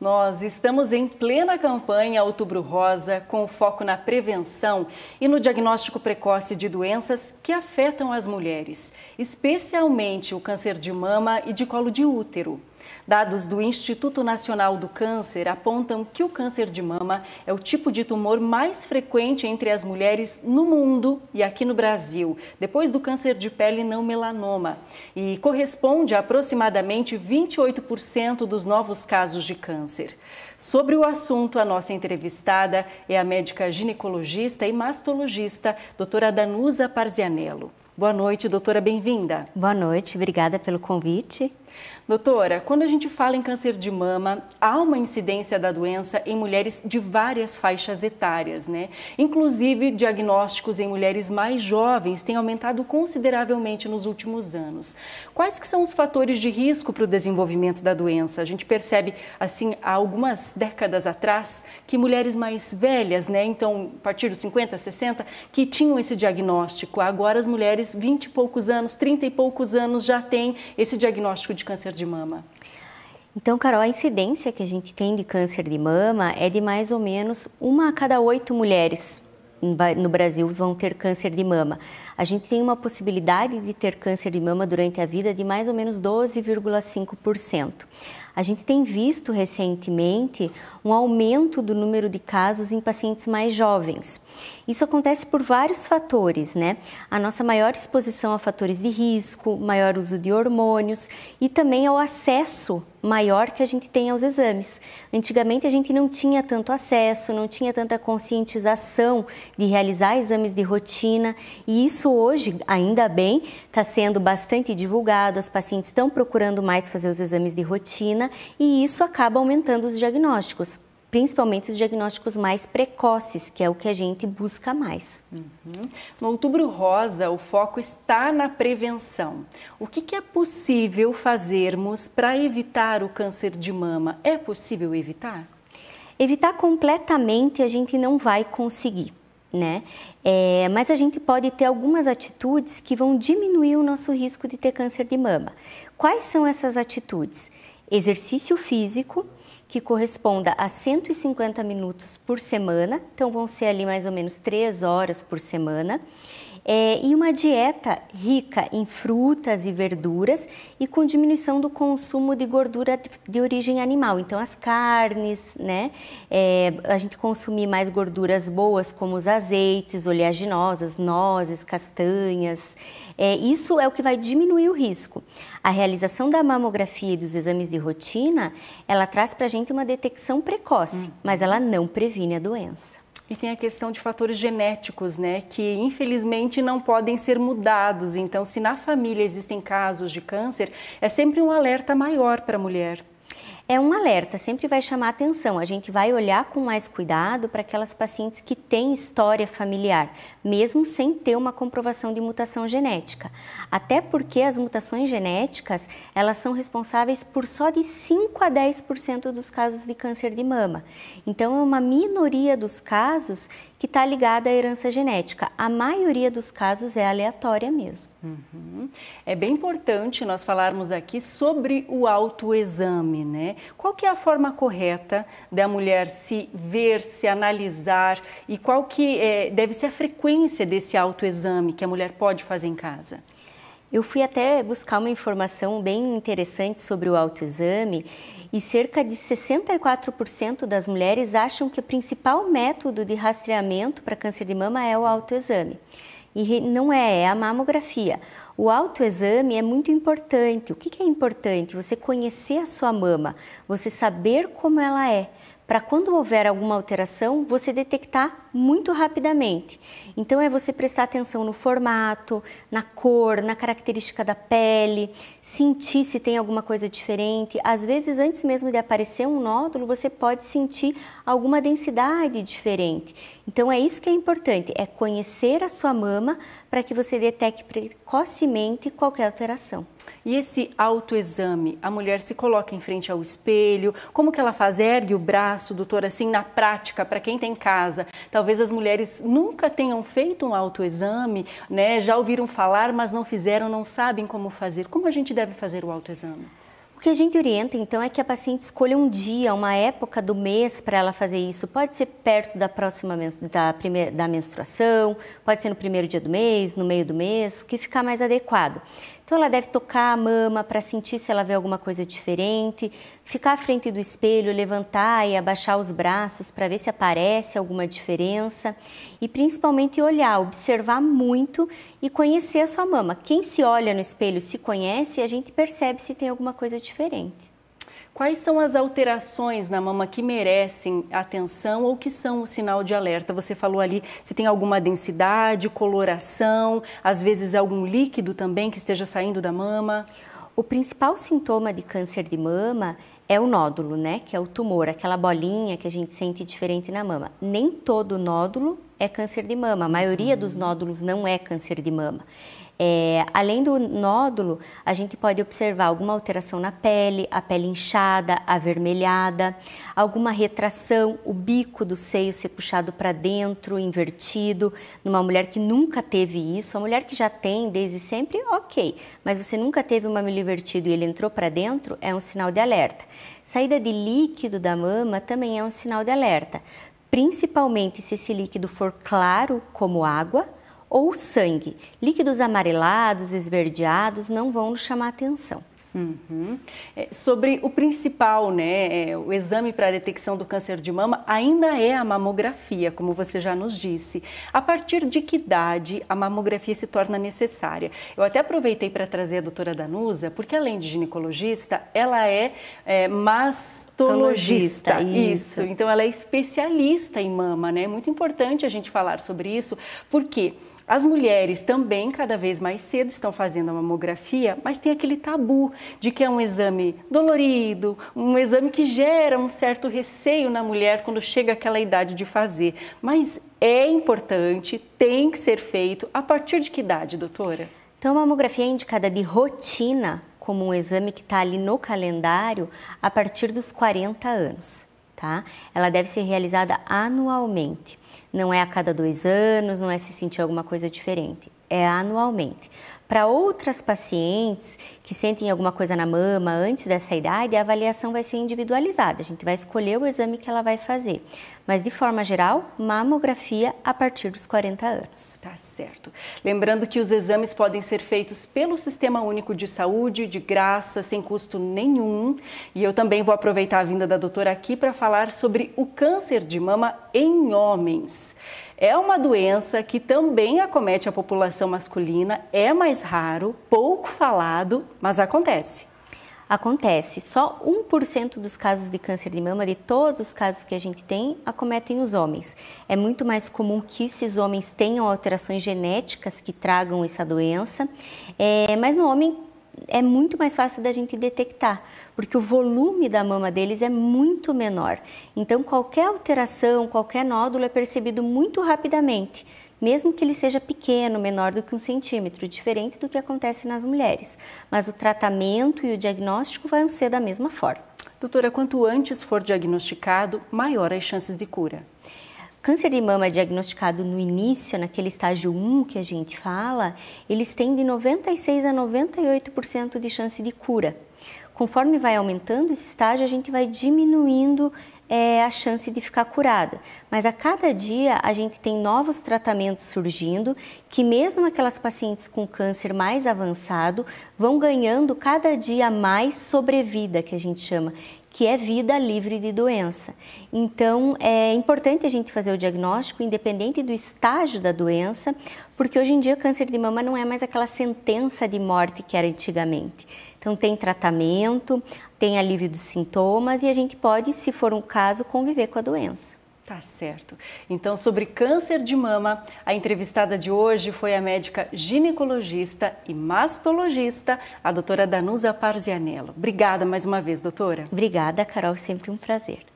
Nós estamos em plena campanha Outubro Rosa, com foco na prevenção e no diagnóstico precoce de doenças que afetam as mulheres, especialmente o câncer de mama e de colo de útero. Dados do Instituto Nacional do Câncer apontam que o câncer de mama é o tipo de tumor mais frequente entre as mulheres no mundo e aqui no Brasil, depois do câncer de pele não melanoma, e corresponde a aproximadamente 28% dos novos casos de câncer. Sobre o assunto, a nossa entrevistada é a médica ginecologista e mastologista, doutora Danusa Parzianello. Boa noite, doutora, bem-vinda. Boa noite, obrigada pelo convite. Doutora, quando a gente fala em câncer de mama, há uma incidência da doença em mulheres de várias faixas etárias, né? Inclusive, diagnósticos em mulheres mais jovens têm aumentado consideravelmente nos últimos anos. Quais que são os fatores de risco para o desenvolvimento da doença? A gente percebe, assim, há algumas décadas atrás, que mulheres mais velhas, né? Então, a partir dos 50, 60, que tinham esse diagnóstico, agora as mulheres mulheres, 20 e poucos anos, 30 e poucos anos, já têm esse diagnóstico de câncer de mama? Então, Carol, a incidência que a gente tem de câncer de mama é de mais ou menos uma a cada oito mulheres no Brasil vão ter câncer de mama. A gente tem uma possibilidade de ter câncer de mama durante a vida de mais ou menos 12,5%. A gente tem visto recentemente um aumento do número de casos em pacientes mais jovens. Isso acontece por vários fatores, né? A nossa maior exposição a fatores de risco, maior uso de hormônios e também ao acesso maior que a gente tem aos exames. Antigamente a gente não tinha tanto acesso, não tinha tanta conscientização de realizar exames de rotina e isso hoje, ainda bem, está sendo bastante divulgado, as pacientes estão procurando mais fazer os exames de rotina e isso acaba aumentando os diagnósticos principalmente os diagnósticos mais precoces, que é o que a gente busca mais. Uhum. No Outubro Rosa, o foco está na prevenção. O que, que é possível fazermos para evitar o câncer de mama? É possível evitar? Evitar completamente a gente não vai conseguir. Né? É, mas a gente pode ter algumas atitudes que vão diminuir o nosso risco de ter câncer de mama. Quais são essas atitudes? exercício físico, que corresponda a 150 minutos por semana, então vão ser ali mais ou menos 3 horas por semana, é, e uma dieta rica em frutas e verduras e com diminuição do consumo de gordura de origem animal. Então, as carnes, né? É, a gente consumir mais gorduras boas como os azeites, oleaginosas, nozes, castanhas. É, isso é o que vai diminuir o risco. A realização da mamografia e dos exames de rotina, ela traz para a gente uma detecção precoce, hum. mas ela não previne a doença. E tem a questão de fatores genéticos, né, que infelizmente não podem ser mudados. Então, se na família existem casos de câncer, é sempre um alerta maior para a mulher é um alerta, sempre vai chamar atenção. A gente vai olhar com mais cuidado para aquelas pacientes que têm história familiar, mesmo sem ter uma comprovação de mutação genética. Até porque as mutações genéticas, elas são responsáveis por só de 5 a 10% dos casos de câncer de mama. Então é uma minoria dos casos que está ligada à herança genética. A maioria dos casos é aleatória mesmo. Uhum. É bem importante nós falarmos aqui sobre o autoexame, né? Qual que é a forma correta da mulher se ver, se analisar e qual que é, deve ser a frequência desse autoexame que a mulher pode fazer em casa? Eu fui até buscar uma informação bem interessante sobre o autoexame e cerca de 64% das mulheres acham que o principal método de rastreamento para câncer de mama é o autoexame. E não é, é a mamografia. O autoexame é muito importante. O que, que é importante? Você conhecer a sua mama, você saber como ela é, para quando houver alguma alteração, você detectar muito rapidamente. Então é você prestar atenção no formato, na cor, na característica da pele, sentir se tem alguma coisa diferente. Às vezes, antes mesmo de aparecer um nódulo, você pode sentir alguma densidade diferente. Então é isso que é importante, é conhecer a sua mama para que você detecte precocemente qualquer alteração. E esse autoexame, a mulher se coloca em frente ao espelho, como que ela faz? Ergue o braço, doutora, assim na prática, para quem tem tá casa, tá Talvez as mulheres nunca tenham feito um autoexame, né? Já ouviram falar, mas não fizeram, não sabem como fazer. Como a gente deve fazer o autoexame? O que a gente orienta, então, é que a paciente escolha um dia, uma época do mês para ela fazer isso. Pode ser perto da próxima da, primeira, da menstruação, pode ser no primeiro dia do mês, no meio do mês, o que ficar mais adequado. Então ela deve tocar a mama para sentir se ela vê alguma coisa diferente, ficar à frente do espelho, levantar e abaixar os braços para ver se aparece alguma diferença e principalmente olhar, observar muito e conhecer a sua mama. Quem se olha no espelho se conhece, e a gente percebe se tem alguma coisa diferente. Quais são as alterações na mama que merecem atenção ou que são o sinal de alerta? Você falou ali se tem alguma densidade, coloração, às vezes algum líquido também que esteja saindo da mama. O principal sintoma de câncer de mama é o nódulo, né? Que é o tumor, aquela bolinha que a gente sente diferente na mama. Nem todo nódulo é câncer de mama. A maioria uhum. dos nódulos não é câncer de mama. É, além do nódulo, a gente pode observar alguma alteração na pele, a pele inchada, avermelhada, alguma retração, o bico do seio ser puxado para dentro, invertido. Numa mulher que nunca teve isso, a mulher que já tem desde sempre, ok, mas você nunca teve um mamilo invertido e ele entrou para dentro, é um sinal de alerta. Saída de líquido da mama também é um sinal de alerta principalmente se esse líquido for claro, como água, ou sangue. Líquidos amarelados, esverdeados não vão chamar atenção. Uhum. É, sobre o principal, né, é, o exame para a detecção do câncer de mama ainda é a mamografia, como você já nos disse. A partir de que idade a mamografia se torna necessária? Eu até aproveitei para trazer a doutora Danusa, porque além de ginecologista, ela é, é mastologista. isso. isso. Então ela é especialista em mama, né? É muito importante a gente falar sobre isso, porque quê? As mulheres também, cada vez mais cedo, estão fazendo a mamografia, mas tem aquele tabu de que é um exame dolorido, um exame que gera um certo receio na mulher quando chega aquela idade de fazer. Mas é importante, tem que ser feito. A partir de que idade, doutora? Então, a mamografia é indicada de rotina como um exame que está ali no calendário a partir dos 40 anos tá? Ela deve ser realizada anualmente. Não é a cada dois anos, não é se sentir alguma coisa diferente. É anualmente. Para outras pacientes que sentem alguma coisa na mama antes dessa idade, a avaliação vai ser individualizada. A gente vai escolher o exame que ela vai fazer. Mas de forma geral, mamografia a partir dos 40 anos. Tá certo. Lembrando que os exames podem ser feitos pelo Sistema Único de Saúde, de graça, sem custo nenhum. E eu também vou aproveitar a vinda da doutora aqui para falar sobre o câncer de mama em homens. É uma doença que também acomete a população masculina, é mais mais raro, pouco falado, mas acontece. Acontece. Só 1% dos casos de câncer de mama, de todos os casos que a gente tem, acometem os homens. É muito mais comum que esses homens tenham alterações genéticas que tragam essa doença, é, mas no homem é muito mais fácil da gente detectar, porque o volume da mama deles é muito menor. Então, qualquer alteração, qualquer nódulo é percebido muito rapidamente mesmo que ele seja pequeno, menor do que um centímetro, diferente do que acontece nas mulheres. Mas o tratamento e o diagnóstico vão ser da mesma forma. Doutora, quanto antes for diagnosticado, maior as chances de cura. Câncer de mama diagnosticado no início, naquele estágio 1 que a gente fala, eles têm de 96 a 98% de chance de cura. Conforme vai aumentando esse estágio, a gente vai diminuindo é, a chance de ficar curada. Mas a cada dia a gente tem novos tratamentos surgindo que mesmo aquelas pacientes com câncer mais avançado vão ganhando cada dia mais sobrevida, que a gente chama, que é vida livre de doença. Então, é importante a gente fazer o diagnóstico independente do estágio da doença, porque hoje em dia o câncer de mama não é mais aquela sentença de morte que era antigamente. Então, tem tratamento, tem alívio dos sintomas e a gente pode, se for um caso, conviver com a doença. Tá certo. Então, sobre câncer de mama, a entrevistada de hoje foi a médica ginecologista e mastologista, a doutora Danusa Parzianello. Obrigada mais uma vez, doutora. Obrigada, Carol, sempre um prazer.